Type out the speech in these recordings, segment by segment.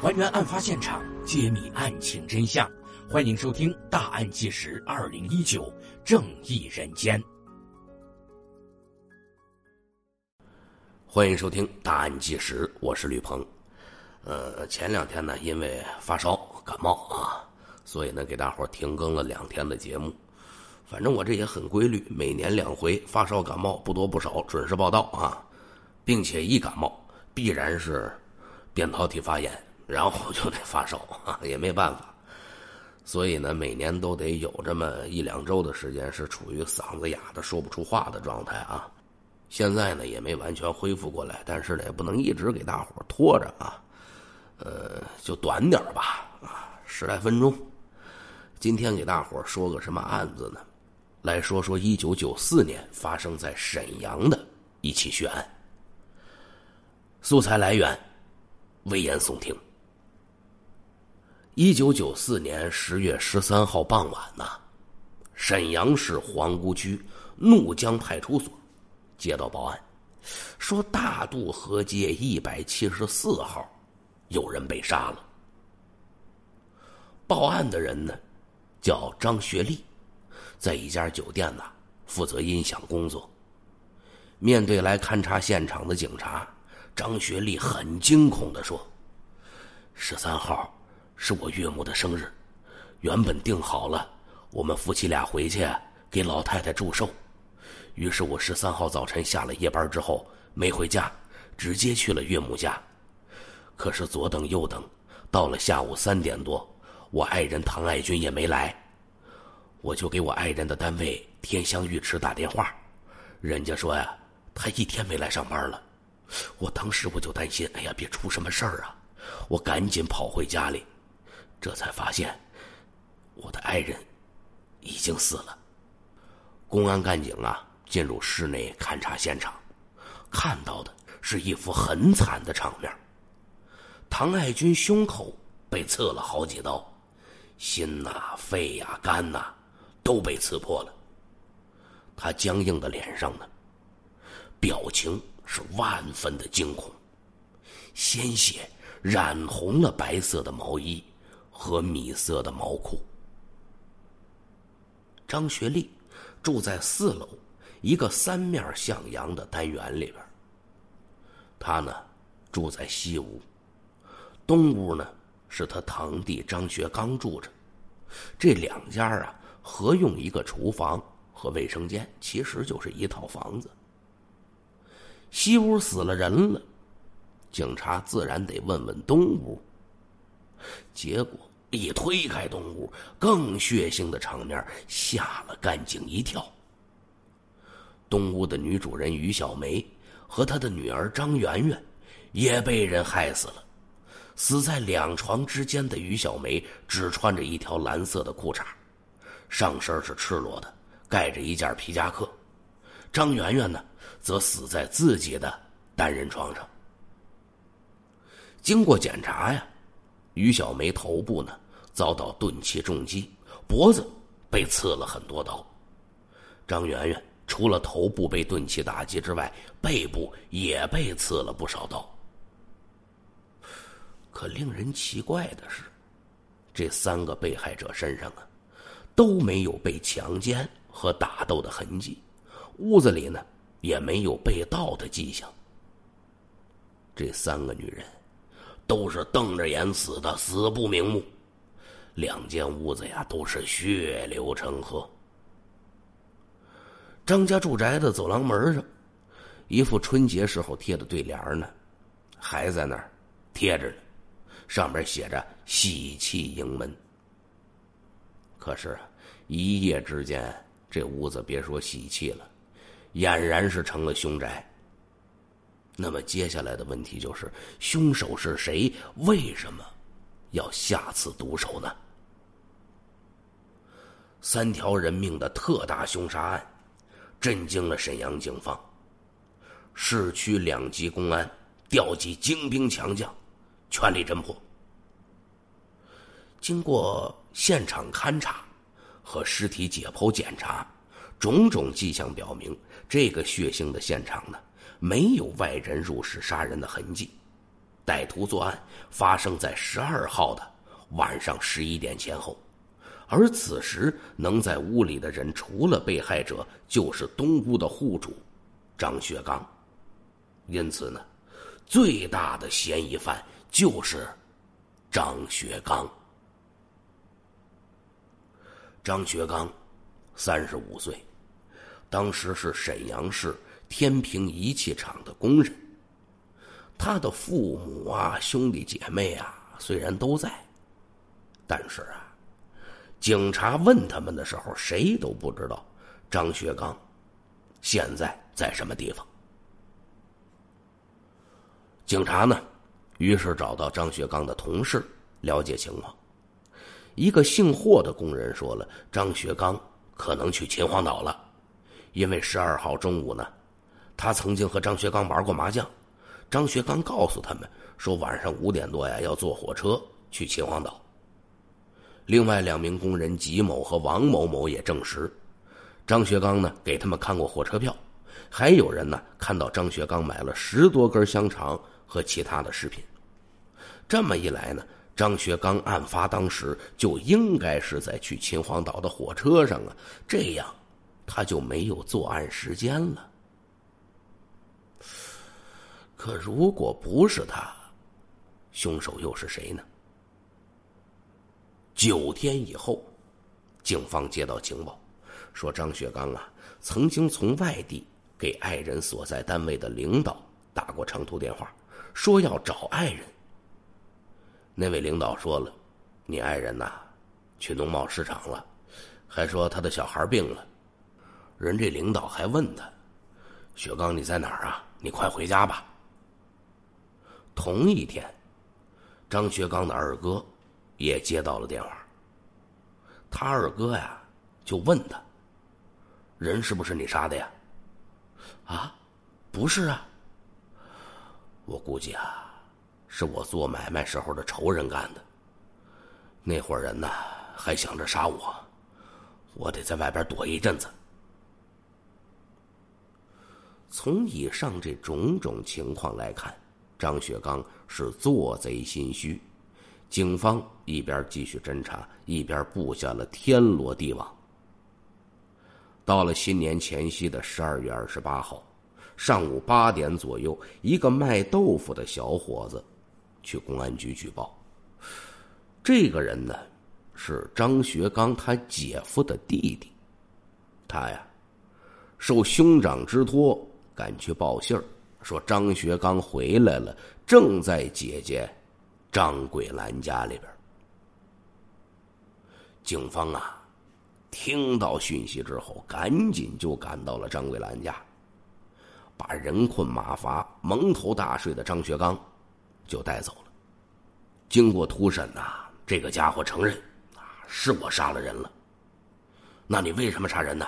还原案发现场，揭秘案情真相。欢迎收听《大案纪实二零一九正义人间》。欢迎收听《大案纪实》，我是吕鹏。呃，前两天呢，因为发烧感冒啊，所以呢给大伙儿停更了两天的节目。反正我这也很规律，每年两回发烧感冒，不多不少，准时报道啊，并且一感冒必然是扁桃体发炎。然后就得发烧啊，也没办法，所以呢，每年都得有这么一两周的时间是处于嗓子哑的说不出话的状态啊。现在呢也没完全恢复过来，但是呢也不能一直给大伙拖着啊。呃，就短点吧啊，十来分钟。今天给大伙说个什么案子呢？来说说1994年发生在沈阳的一起血案。素材来源：危言耸听。一九九四年十月十三号傍晚呢，沈阳市皇姑区怒江派出所接到报案，说大渡河街一百七十四号有人被杀了。报案的人呢叫张学丽，在一家酒店呢负责音响工作。面对来勘察现场的警察，张学丽很惊恐的说：“十三号。”是我岳母的生日，原本定好了，我们夫妻俩回去给老太太祝寿。于是我十三号早晨下了夜班之后没回家，直接去了岳母家。可是左等右等，到了下午三点多，我爱人唐爱军也没来，我就给我爱人的单位天香浴池打电话，人家说呀，他一天没来上班了。我当时我就担心，哎呀，别出什么事儿啊！我赶紧跑回家里。这才发现，我的爱人已经死了。公安干警啊，进入室内勘察现场，看到的是一幅很惨的场面。唐爱军胸口被刺了好几刀，心呐、肺呀、肝呐都被刺破了。他僵硬的脸上呢，表情是万分的惊恐，鲜血染红了白色的毛衣。和米色的毛裤。张学丽住在四楼一个三面向阳的单元里边他呢住在西屋，东屋呢是他堂弟张学刚住着，这两家啊合用一个厨房和卫生间，其实就是一套房子。西屋死了人了，警察自然得问问东屋，结果。一推开东屋，更血腥的场面吓了干警一跳。东屋的女主人于小梅和她的女儿张媛媛也被人害死了。死在两床之间的于小梅只穿着一条蓝色的裤衩，上身是赤裸的，盖着一件皮夹克。张媛媛呢，则死在自己的单人床上。经过检查呀。于小梅头部呢遭到钝器重击，脖子被刺了很多刀。张媛媛除了头部被钝器打击之外，背部也被刺了不少刀。可令人奇怪的是，这三个被害者身上啊都没有被强奸和打斗的痕迹，屋子里呢也没有被盗的迹象。这三个女人。都是瞪着眼死的，死不瞑目。两间屋子呀，都是血流成河。张家住宅的走廊门上，一副春节时候贴的对联呢，还在那儿贴着呢，上面写着“喜气盈门”。可是，一夜之间，这屋子别说喜气了，俨然是成了凶宅。那么接下来的问题就是：凶手是谁？为什么要下此毒手呢？三条人命的特大凶杀案，震惊了沈阳警方，市区两级公安调集精兵强将，全力侦破。经过现场勘查和尸体解剖检查，种种迹象表明，这个血腥的现场呢？没有外人入室杀人的痕迹，歹徒作案发生在十二号的晚上十一点前后，而此时能在屋里的人除了被害者就是东屋的户主张学刚，因此呢，最大的嫌疑犯就是张学刚。张学刚，三十五岁，当时是沈阳市。天平仪器厂的工人，他的父母啊、兄弟姐妹啊，虽然都在，但是啊，警察问他们的时候，谁都不知道张学刚现在在什么地方。警察呢，于是找到张学刚的同事了解情况。一个姓霍的工人说了，张学刚可能去秦皇岛了，因为十二号中午呢。他曾经和张学刚玩过麻将，张学刚告诉他们说晚上五点多呀要坐火车去秦皇岛。另外两名工人吉某和王某某也证实，张学刚呢给他们看过火车票，还有人呢看到张学刚买了十多根香肠和其他的食品。这么一来呢，张学刚案发当时就应该是在去秦皇岛的火车上啊，这样他就没有作案时间了。可如果不是他，凶手又是谁呢？九天以后，警方接到情报，说张雪刚啊曾经从外地给爱人所在单位的领导打过长途电话，说要找爱人。那位领导说了：“你爱人呐，去农贸市场了，还说他的小孩病了。”人这领导还问他：“雪刚，你在哪儿啊？”你快回家吧。同一天，张学刚的二哥也接到了电话。他二哥呀，就问他：“人是不是你杀的呀？”啊，不是啊。我估计啊，是我做买卖时候的仇人干的。那伙人呢，还想着杀我，我得在外边躲一阵子。从以上这种种情况来看，张学刚是做贼心虚。警方一边继续侦查，一边布下了天罗地网。到了新年前夕的十二月二十八号上午八点左右，一个卖豆腐的小伙子去公安局举报。这个人呢，是张学刚他姐夫的弟弟，他呀，受兄长之托。赶去报信儿，说张学刚回来了，正在姐姐张桂兰家里边。警方啊，听到讯息之后，赶紧就赶到了张桂兰家，把人困马乏、蒙头大睡的张学刚就带走了。经过突审呐，这个家伙承认啊，是我杀了人了。那你为什么杀人呢？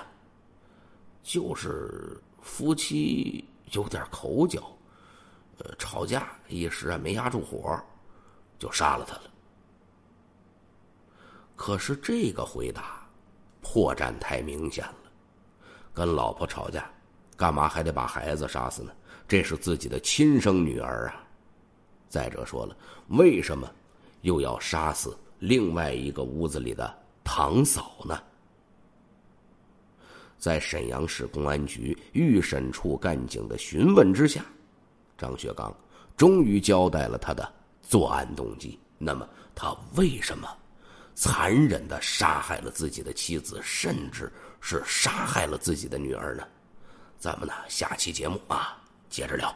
就是。夫妻有点口角，呃，吵架一时啊没压住火，就杀了他了。可是这个回答破绽太明显了，跟老婆吵架，干嘛还得把孩子杀死呢？这是自己的亲生女儿啊！再者说了，为什么又要杀死另外一个屋子里的堂嫂呢？在沈阳市公安局预审处干警的询问之下，张学刚终于交代了他的作案动机。那么他为什么残忍的杀害了自己的妻子，甚至是杀害了自己的女儿呢？咱们呢，下期节目啊，接着聊。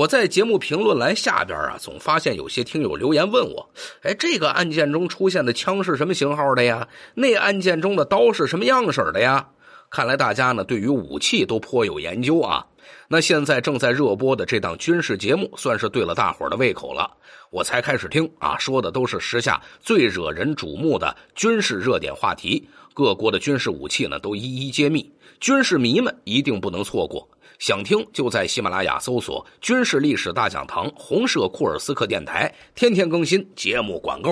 我在节目评论栏下边啊，总发现有些听友留言问我：“哎，这个案件中出现的枪是什么型号的呀？那案件中的刀是什么样式的呀？”看来大家呢对于武器都颇有研究啊。那现在正在热播的这档军事节目，算是对了大伙的胃口了。我才开始听啊，说的都是时下最惹人瞩目的军事热点话题，各国的军事武器呢都一一揭秘，军事迷们一定不能错过。想听就在喜马拉雅搜索“军事历史大讲堂”“红色库尔斯克电台”，天天更新，节目管够。